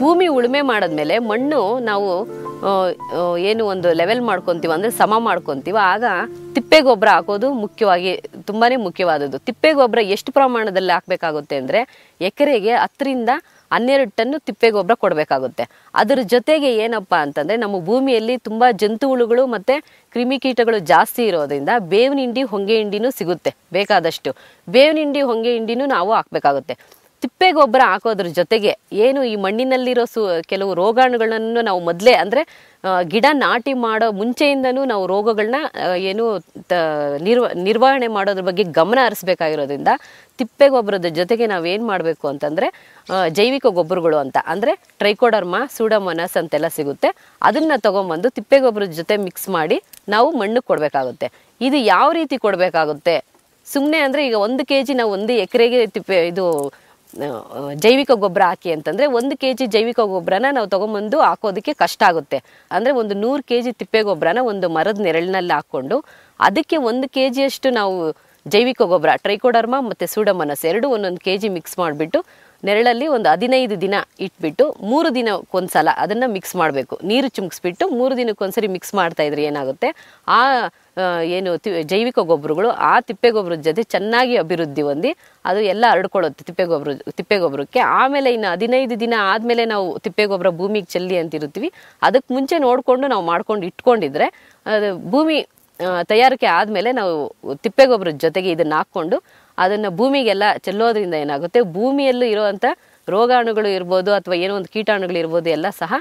ಭೂಮಿ ಉಳುಮೆ ಮಾಡಿದ್ಮೇಲೆ ಮಣ್ಣು ನಾವು ಏನು ಒಂದು ಲೆವೆಲ್ ಮಾಡ್ಕೊತೀವ ಅಂದರೆ ಸಮ ಮಾಡ್ಕೊತೀವ ಆಗ ತಿಪ್ಪೆ ಗೊಬ್ಬರ ಹಾಕೋದು ಮುಖ್ಯವಾಗಿ ತುಂಬಾ ಮುಖ್ಯವಾದದ್ದು ತಿಪ್ಪೆ ಗೊಬ್ಬರ ಎಷ್ಟು ಪ್ರಮಾಣದಲ್ಲಿ ಹಾಕಬೇಕಾಗುತ್ತೆ ಅಂದರೆ ಎಕರೆಗೆ ಹತ್ತರಿಂದ ಹನ್ನೆರಡು ಟನ್ನು ತಿಪ್ಪೆ ಗೊಬ್ಬರ ಕೊಡಬೇಕಾಗುತ್ತೆ ಅದರ ಜೊತೆಗೆ ಏನಪ್ಪ ಅಂತಂದರೆ ನಮ್ಮ ಭೂಮಿಯಲ್ಲಿ ತುಂಬ ಜಂತುಹುಳುಗಳು ಮತ್ತು ಕ್ರಿಮಿಕೀಟಗಳು ಜಾಸ್ತಿ ಇರೋದ್ರಿಂದ ಬೇವಿನ ಹಿಂಡಿ ಹೊಂಗೆ ಹಿಂಡಿನೂ ಸಿಗುತ್ತೆ ಬೇಕಾದಷ್ಟು ಬೇವಿನ ಹಿಂಡಿ ಹೊಂಗೆ ಹಿಂಡಿನೂ ನಾವು ಹಾಕಬೇಕಾಗುತ್ತೆ ತಿಪ್ಪೆ ಗೊಬ್ಬರ ಹಾಕೋದ್ರ ಜೊತೆಗೆ ಏನು ಈ ಮಣ್ಣಿನಲ್ಲಿರೋ ಸು ಕೆಲವು ರೋಗಾಣುಗಳನ್ನು ನಾವು ಮೊದಲೇ ಅಂದರೆ ಗಿಡ ನಾಟಿ ಮಾಡೋ ಮುಂಚೆಯಿಂದನೂ ನಾವು ರೋಗಗಳನ್ನ ಏನು ತ ನಿರ್ವ ನಿರ್ವಹಣೆ ಮಾಡೋದ್ರ ಬಗ್ಗೆ ಗಮನ ಹರಿಸ್ಬೇಕಾಗಿರೋದ್ರಿಂದ ತಿಪ್ಪೆ ಗೊಬ್ಬರದ ಜೊತೆಗೆ ನಾವು ಏನು ಮಾಡಬೇಕು ಅಂತಂದರೆ ಜೈವಿಕ ಗೊಬ್ಬರಗಳು ಅಂತ ಅಂದರೆ ಟ್ರೈಕೋಡರ್ಮ ಸೂಡಮನಸ್ ಅಂತೆಲ್ಲ ಸಿಗುತ್ತೆ ಅದನ್ನು ತೊಗೊಂಬಂದು ತಿಪ್ಪೆ ಗೊಬ್ಬರದ ಜೊತೆ ಮಿಕ್ಸ್ ಮಾಡಿ ನಾವು ಮಣ್ಣು ಕೊಡಬೇಕಾಗುತ್ತೆ ಇದು ಯಾವ ರೀತಿ ಕೊಡಬೇಕಾಗುತ್ತೆ ಸುಮ್ಮನೆ ಅಂದರೆ ಈಗ ಒಂದು ಕೆ ಜಿ ನಾವು ಒಂದು ಎಕರೆಗೆ ತಿಪ್ಪೆ ಇದು ಜೈವಿಕ ಗೊಬ್ಬರ ಹಾಕಿ ಅಂತಂದರೆ ಒಂದು ಕೆ ಜಿ ಜೈವಿಕ ಗೊಬ್ಬರನ ನಾವು ತೊಗೊಂಬಂದು ಹಾಕೋದಕ್ಕೆ ಕಷ್ಟ ಆಗುತ್ತೆ ಅಂದರೆ ಒಂದು ನೂರು ಕೆ ಜಿ ತಿಪ್ಪೆ ಗೊಬ್ಬರನ ಒಂದು ಮರದ ನೆರಳಿನಲ್ಲಿ ಹಾಕ್ಕೊಂಡು ಅದಕ್ಕೆ ಒಂದು ಕೆ ಜಿಯಷ್ಟು ನಾವು ಜೈವಿಕ ಗೊಬ್ಬರ ಟ್ರೈಕೋಡರ್ಮ ಮತ್ತು ಸೂಡಮನಸ್ ಎರಡು ಒಂದೊಂದು ಕೆ ಜಿ ಮಿಕ್ಸ್ ಮಾಡಿಬಿಟ್ಟು ನೆರಳಲ್ಲಿ ಒಂದು ಹದಿನೈದು ದಿನ ಇಟ್ಬಿಟ್ಟು ಮೂರು ದಿನಕ್ಕೊಂದ್ಸಲ ಅದನ್ನು ಮಿಕ್ಸ್ ಮಾಡಬೇಕು ನೀರು ಚುಮ್ಕಿಸ್ಬಿಟ್ಟು ಮೂರು ದಿನಕ್ಕೊಂದ್ಸರಿ ಮಿಕ್ಸ್ ಮಾಡ್ತಾ ಇದ್ರೆ ಏನಾಗುತ್ತೆ ಆ ಏನು ಜೈವಿಕ ಗೊಬ್ಬರಗಳು ಆ ತಿಪ್ಪೆ ಗೊಬ್ಬರದ ಜೊತೆ ಚೆನ್ನಾಗಿ ಅಭಿವೃದ್ಧಿ ಹೊಂದಿ ಅದು ಎಲ್ಲ ಹರಡ್ಕೊಳ್ಳುತ್ತೆ ತಿಪ್ಪೆ ಗೊಬ್ಬರ ತಿಪ್ಪೆ ಗೊಬ್ಬರಕ್ಕೆ ಆಮೇಲೆ ಇನ್ನು ಹದಿನೈದು ದಿನ ಆದಮೇಲೆ ನಾವು ತಿಪ್ಪೆ ಗೊಬ್ಬರ ಭೂಮಿಗೆ ಚೆಲ್ಲಿ ಅಂತಿರುತ್ತೀವಿ ಅದಕ್ಕೆ ಮುಂಚೆ ನೋಡಿಕೊಂಡು ನಾವು ಮಾಡ್ಕೊಂಡು ಇಟ್ಕೊಂಡಿದ್ರೆ ಅದು ಭೂಮಿ ತಯಾರಿಕೆ ಆದಮೇಲೆ ನಾವು ತಿಪ್ಪೆ ಜೊತೆಗೆ ಇದನ್ನು ಹಾಕ್ಕೊಂಡು ಅದನ್ನು ಭೂಮಿಗೆಲ್ಲ ಚೆಲ್ಲೋದ್ರಿಂದ ಏನಾಗುತ್ತೆ ಭೂಮಿಯಲ್ಲೂ ಇರುವಂತ ರೋಗಾಣುಗಳು ಇರ್ಬೋದು ಅಥವಾ ಏನೋ ಒಂದು ಕೀಟಾಣುಗಳು ಇರ್ಬೋದು ಎಲ್ಲ ಸಹ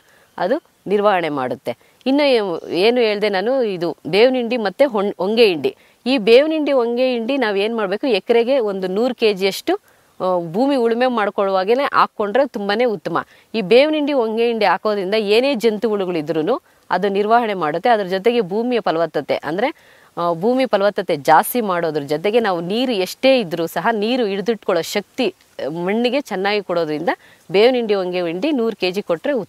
ಅದು ನಿರ್ವಹಣೆ ಮಾಡುತ್ತೆ ಇನ್ನು ಏನು ಹೇಳಿದೆ ನಾನು ಇದು ಬೇವಿನ ಹಿಂಡಿ ಮತ್ತು ಹೊಣ್ ಹೊಂಗೆ ಹಿಂಡಿ ಈ ಬೇವಿನ ಹಿಂಡಿ ಹೊಂಗೆ ಹಿಂಡಿ ನಾವು ಏನು ಮಾಡಬೇಕು ಎಕರೆಗೆ ಒಂದು ನೂರು ಕೆ ಜಿಯಷ್ಟು ಭೂಮಿ ಉಳುಮೆ ಮಾಡ್ಕೊಳ್ಳುವಾಗಲೇ ಹಾಕ್ಕೊಂಡ್ರೆ ತುಂಬಾ ಉತ್ತಮ ಈ ಬೇವಿನ ಹಿಂಡಿ ಹೊಂಗೆ ಹಿಂಡಿ ಹಾಕೋದ್ರಿಂದ ಏನೇ ಜಂತುಹುಳುಗಳಿದ್ರೂ ಅದು ನಿರ್ವಹಣೆ ಮಾಡುತ್ತೆ ಅದ್ರ ಜೊತೆಗೆ ಭೂಮಿಯ ಫಲವತ್ತತೆ ಅಂದರೆ ಭೂಮಿ ಫಲವತ್ತತೆ ಜಾಸ್ತಿ ಮಾಡೋದ್ರ ಜೊತೆಗೆ ನಾವು ನೀರು ಎಷ್ಟೇ ಇದ್ದರೂ ಸಹ ನೀರು ಹಿಡಿದಿಟ್ಕೊಳ್ಳೋ ಶಕ್ತಿ ಮಣ್ಣಿಗೆ ಚೆನ್ನಾಗಿ ಕೊಡೋದ್ರಿಂದ ಬೇವಿನ ಹಿಂಡಿ ಹೊಂಗೆ ಹಿಂಡಿ ನೂರು ಕೆಜಿ ಕೊಟ್ರೆ ಕೊಟ್ಟರೆ